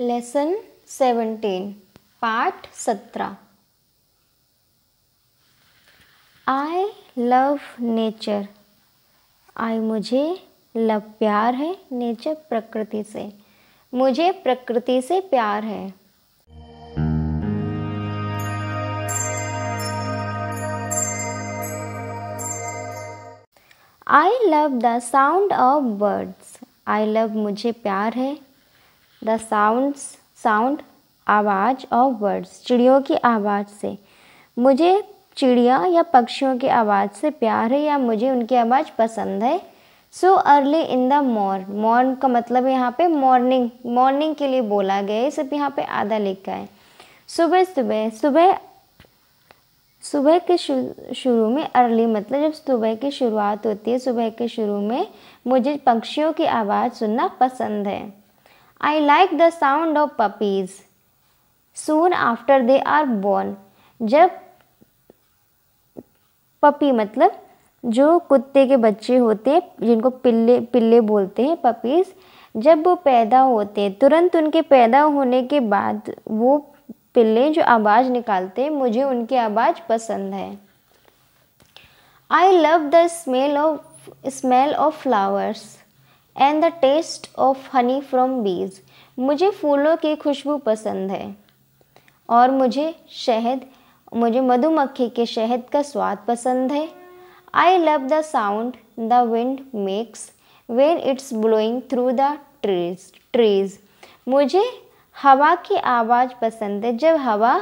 Lesson seventeen part सत्रह I love nature I मुझे love प्यार है नेचर प्रकृति से मुझे प्रकृति से प्यार है I love the sound of birds I love मुझे प्यार है द साउंड्स साउंड आवाज़ ऑफ वर्ड्स चिड़ियों की आवाज़ से मुझे चिड़िया या पक्षियों की आवाज़ से प्यार है या मुझे उनकी आवाज़ पसंद है so early in the morn morn का मतलब यहाँ पे मॉर्निंग मॉर्निंग के लिए बोला गया है सिर्फ यहाँ पे आधा लिखा है सुबह सुबह सुबह सुबह के शुरू में अर्ली मतलब जब सुबह की शुरुआत होती है सुबह के शुरू में मुझे पक्षियों की आवाज़ सुनना पसंद है I like the sound of puppies soon after they are born. जब पपी मतलब जो कुत्ते के बच्चे होते हैं जिनको पिल्ले पिल्ले बोलते हैं पपीज़ जब वो पैदा होते हैं तुरंत उनके पैदा होने के बाद वो पिल्ले जो आवाज़ निकालते हैं मुझे उनकी आवाज़ पसंद है I love the smell of smell of flowers and the taste of honey from bees मुझे फूलों की खुशबू पसंद है और मुझे शहद मुझे मधुमक्खी के शहद का स्वाद पसंद है I love the sound the wind makes when it's blowing through the trees trees मुझे हवा की आवाज़ पसंद है जब हवा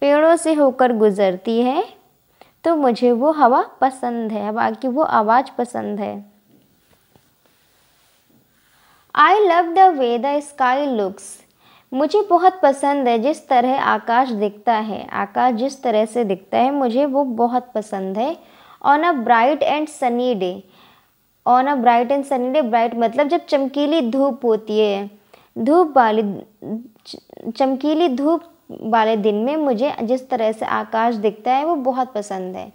पेड़ों से होकर गुजरती है तो मुझे वो हवा पसंद है हवा की वो आवाज़ पसंद है I love the way the sky looks मुझे बहुत पसंद है जिस तरह आकाश दिखता है आकाश जिस तरह से दिखता है मुझे वो बहुत पसंद है on a bright and sunny day on a bright and sunny day bright मतलब जब चमकीली धूप होती है धूप वाली चमकीली धूप वाले दिन में मुझे जिस तरह से आकाश दिखता है वो बहुत पसंद है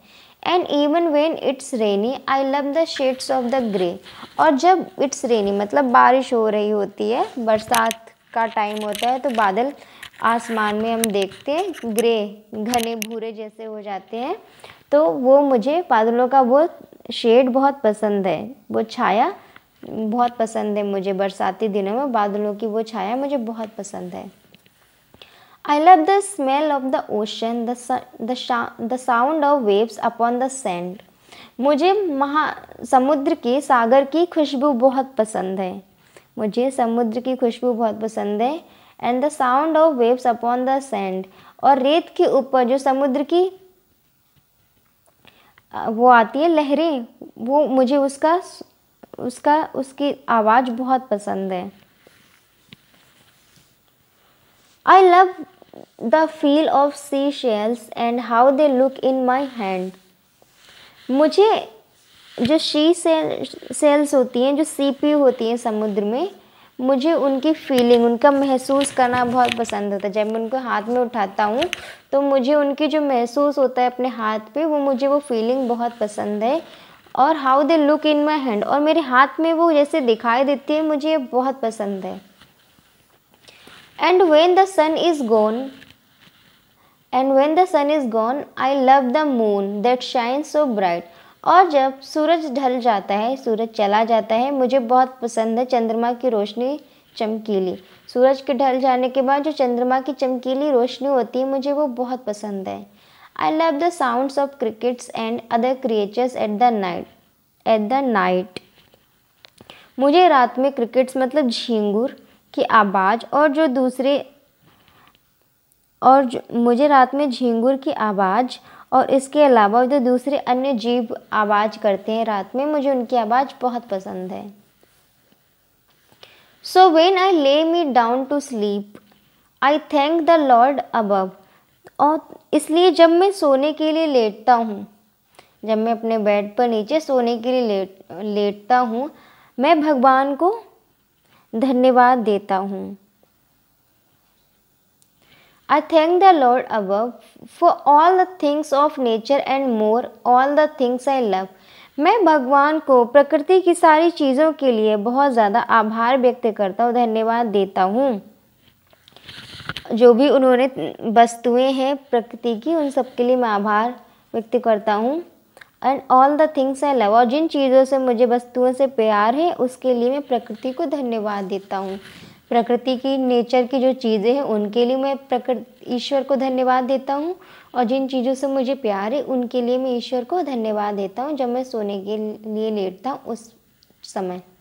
and even when it's rainy I love the shades of the grey और जब इट्स रेनी मतलब बारिश हो रही होती है बरसात का टाइम होता है तो बादल आसमान में हम देखते हैं ग्रे घने भूरे जैसे हो जाते हैं तो वो मुझे बादलों का वो शेड बहुत पसंद है वो छाया बहुत पसंद है मुझे बरसाती दिनों में बादलों की वो छाया मुझे बहुत पसंद है I love the smell of the ocean, the, the, the sound of waves upon the sand. मुझे महा समुद्र के सागर की खुशबू बहुत पसंद है मुझे समुद्र की खुशबू बहुत पसंद है and the sound of waves upon the sand और रेत के ऊपर जो समुद्र की वो आती है लहरें वो मुझे उसका उसका उसकी आवाज़ बहुत पसंद है I love the feel of sea shells and how they look in my hand मुझे जो शी सेल सेल्स होती हैं जो सी पी होती हैं समुद्र में मुझे उनकी फीलिंग उनका महसूस करना बहुत पसंद होता है जब मैं उनको हाथ में उठाता हूँ तो मुझे उनकी जो महसूस होता है अपने हाथ पे वो मुझे वो फीलिंग बहुत पसंद है और how they look in my hand और मेरे हाथ में वो जैसे दिखाई देती है मुझे बहुत पसंद है and when the sun is gone and when the sun is gone i love the moon that shines so bright और जब सूरज ढल जाता है सूरज चला जाता है मुझे बहुत पसंद है चंद्रमा की रोशनी चमकीली सूरज के ढल जाने के बाद जो चंद्रमा की चमकीली रोशनी होती है मुझे वो बहुत पसंद है I love the sounds of crickets and other creatures at the night at the night मुझे रात में क्रिकेट्स मतलब झींगुर की आवाज़ और जो दूसरे और जो मुझे रात में झींगुर की आवाज़ और इसके अलावा जो दूसरे अन्य जीव आवाज़ करते हैं रात में मुझे उनकी आवाज़ बहुत पसंद है सो when I lay me down to sleep I thank the Lord above और इसलिए जब मैं सोने के लिए लेटता हूँ जब मैं अपने बेड पर नीचे सोने के लिए लेट लेटता हूँ मैं भगवान को धन्यवाद देता हूँ I thank the Lord above for all the things of nature and more all the things I love मैं भगवान को प्रकृति की सारी चीज़ों के लिए बहुत ज़्यादा आभार व्यक्त करता हूँ धन्यवाद देता हूँ जो भी उन्होंने वस्तुएं हैं प्रकृति की उन सब के लिए मैं आभार व्यक्त करता हूँ and all the things I love और जिन चीज़ों से मुझे वस्तुओं से प्यार है उसके लिए मैं प्रकृति को धन्यवाद देता हूँ प्रकृति की नेचर की जो चीज़ें हैं उनके लिए मैं प्रकृति ईश्वर को धन्यवाद देता हूँ और जिन चीज़ों से मुझे प्यार है उनके लिए मैं ईश्वर को धन्यवाद देता हूँ जब मैं सोने के लिए लेटता हूँ उस समय